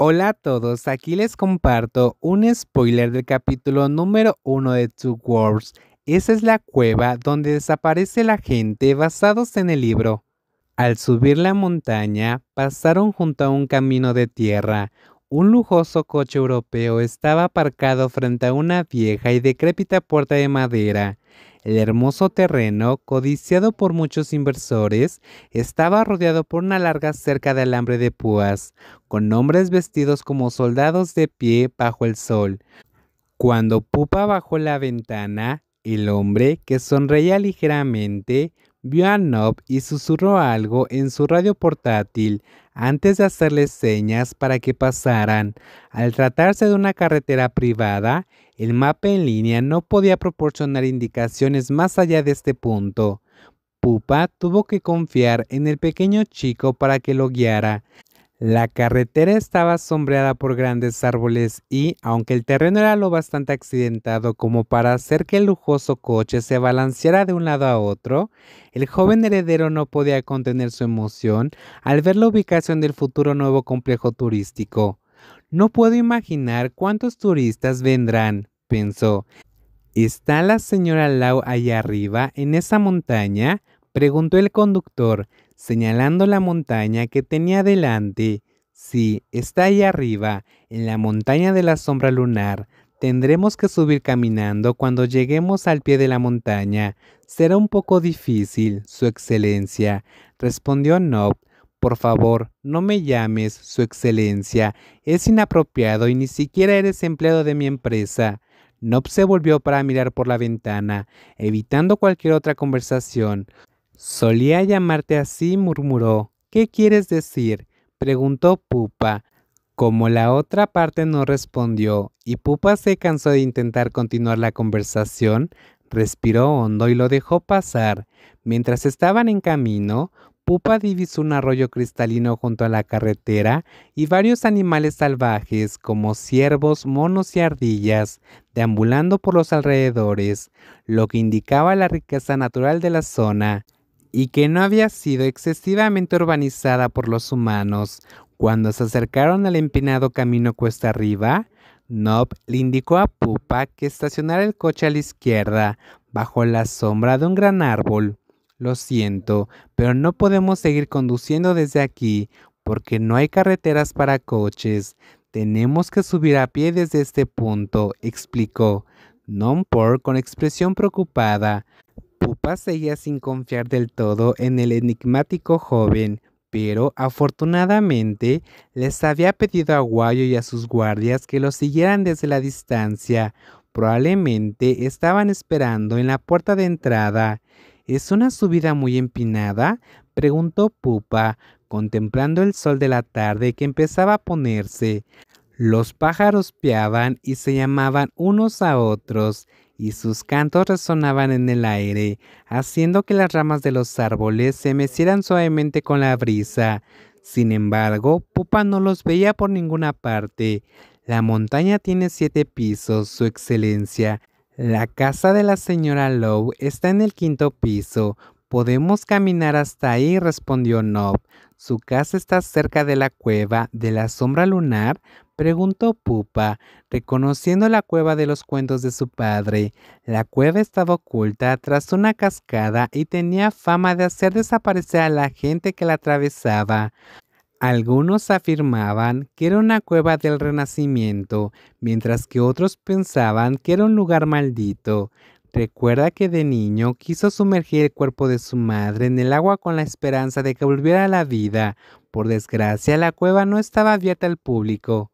Hola a todos, aquí les comparto un spoiler del capítulo número 1 de Two Worlds. Esa es la cueva donde desaparece la gente basados en el libro. Al subir la montaña, pasaron junto a un camino de tierra. Un lujoso coche europeo estaba aparcado frente a una vieja y decrépita puerta de madera. El hermoso terreno, codiciado por muchos inversores, estaba rodeado por una larga cerca de alambre de púas, con hombres vestidos como soldados de pie bajo el sol. Cuando Pupa bajó la ventana, el hombre, que sonreía ligeramente, vio a Nob y susurró algo en su radio portátil antes de hacerle señas para que pasaran. Al tratarse de una carretera privada, el mapa en línea no podía proporcionar indicaciones más allá de este punto. Pupa tuvo que confiar en el pequeño chico para que lo guiara. La carretera estaba sombreada por grandes árboles y, aunque el terreno era lo bastante accidentado como para hacer que el lujoso coche se balanceara de un lado a otro, el joven heredero no podía contener su emoción al ver la ubicación del futuro nuevo complejo turístico. No puedo imaginar cuántos turistas vendrán, pensó. ¿Está la señora Lau allá arriba, en esa montaña? preguntó el conductor, señalando la montaña que tenía delante. Sí, está ahí arriba, en la montaña de la sombra lunar. Tendremos que subir caminando cuando lleguemos al pie de la montaña. Será un poco difícil, Su Excelencia, respondió Nob. Por favor, no me llames, Su Excelencia. Es inapropiado y ni siquiera eres empleado de mi empresa. Nob se volvió para mirar por la ventana, evitando cualquier otra conversación. Solía llamarte así, murmuró. ¿Qué quieres decir? preguntó Pupa. Como la otra parte no respondió y Pupa se cansó de intentar continuar la conversación, respiró hondo y lo dejó pasar. Mientras estaban en camino, Pupa divisó un arroyo cristalino junto a la carretera y varios animales salvajes como ciervos, monos y ardillas deambulando por los alrededores, lo que indicaba la riqueza natural de la zona y que no había sido excesivamente urbanizada por los humanos. Cuando se acercaron al empinado camino cuesta arriba, Nob le indicó a Pupa que estacionara el coche a la izquierda, bajo la sombra de un gran árbol. Lo siento, pero no podemos seguir conduciendo desde aquí, porque no hay carreteras para coches. Tenemos que subir a pie desde este punto, explicó. Nompor con expresión preocupada. Pupa seguía sin confiar del todo en el enigmático joven, pero afortunadamente les había pedido a Guayo y a sus guardias que lo siguieran desde la distancia. Probablemente estaban esperando en la puerta de entrada. ¿Es una subida muy empinada? preguntó Pupa, contemplando el sol de la tarde que empezaba a ponerse. Los pájaros piaban y se llamaban unos a otros y sus cantos resonaban en el aire, haciendo que las ramas de los árboles se mecieran suavemente con la brisa. Sin embargo, Pupa no los veía por ninguna parte. La montaña tiene siete pisos, su excelencia. La casa de la señora Lowe está en el quinto piso. Podemos caminar hasta ahí, respondió Nob. Su casa está cerca de la cueva de la sombra lunar, preguntó Pupa, reconociendo la cueva de los cuentos de su padre. La cueva estaba oculta tras una cascada y tenía fama de hacer desaparecer a la gente que la atravesaba. Algunos afirmaban que era una cueva del Renacimiento, mientras que otros pensaban que era un lugar maldito. Recuerda que de niño quiso sumergir el cuerpo de su madre en el agua con la esperanza de que volviera a la vida. Por desgracia, la cueva no estaba abierta al público.